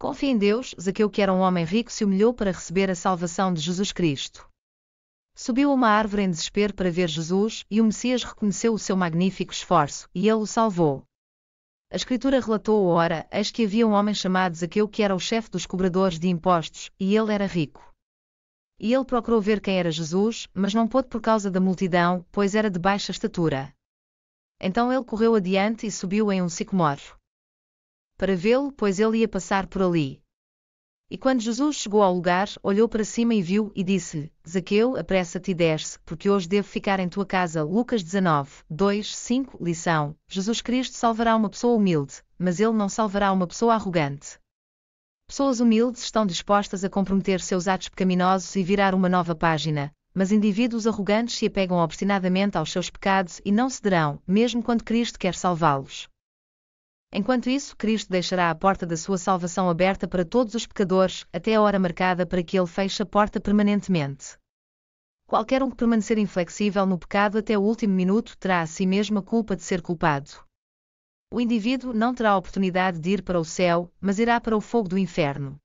Confia em Deus, Zaqueu, que era um homem rico, se humilhou para receber a salvação de Jesus Cristo. Subiu a uma árvore em desespero para ver Jesus, e o Messias reconheceu o seu magnífico esforço, e ele o salvou. A Escritura relatou ora, eis que havia um homem chamado Zaqueu que era o chefe dos cobradores de impostos, e ele era rico. E ele procurou ver quem era Jesus, mas não pôde por causa da multidão, pois era de baixa estatura. Então ele correu adiante e subiu em um sicomoro para vê-lo, pois ele ia passar por ali. E quando Jesus chegou ao lugar, olhou para cima e viu, e disse-lhe: Zaqueu, apressa-te e desce, porque hoje devo ficar em tua casa. Lucas 19, 2, 5, lição: Jesus Cristo salvará uma pessoa humilde, mas ele não salvará uma pessoa arrogante. Pessoas humildes estão dispostas a comprometer seus atos pecaminosos e virar uma nova página, mas indivíduos arrogantes se apegam obstinadamente aos seus pecados e não cederão, mesmo quando Cristo quer salvá-los. Enquanto isso, Cristo deixará a porta da sua salvação aberta para todos os pecadores, até a hora marcada para que ele feche a porta permanentemente. Qualquer um que permanecer inflexível no pecado até o último minuto terá a si mesmo a culpa de ser culpado. O indivíduo não terá a oportunidade de ir para o céu, mas irá para o fogo do inferno.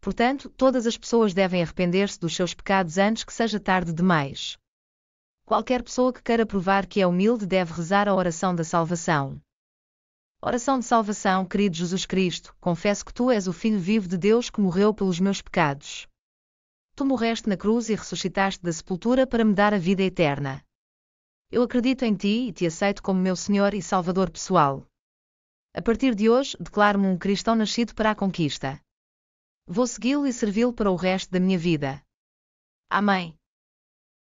Portanto, todas as pessoas devem arrepender-se dos seus pecados antes que seja tarde demais. Qualquer pessoa que queira provar que é humilde deve rezar a oração da salvação. Oração de salvação, querido Jesus Cristo, confesso que tu és o Filho vivo de Deus que morreu pelos meus pecados. Tu morreste na cruz e ressuscitaste da sepultura para me dar a vida eterna. Eu acredito em ti e te aceito como meu Senhor e Salvador pessoal. A partir de hoje, declaro-me um cristão nascido para a conquista. Vou segui-lo e servi-lo para o resto da minha vida. Amém.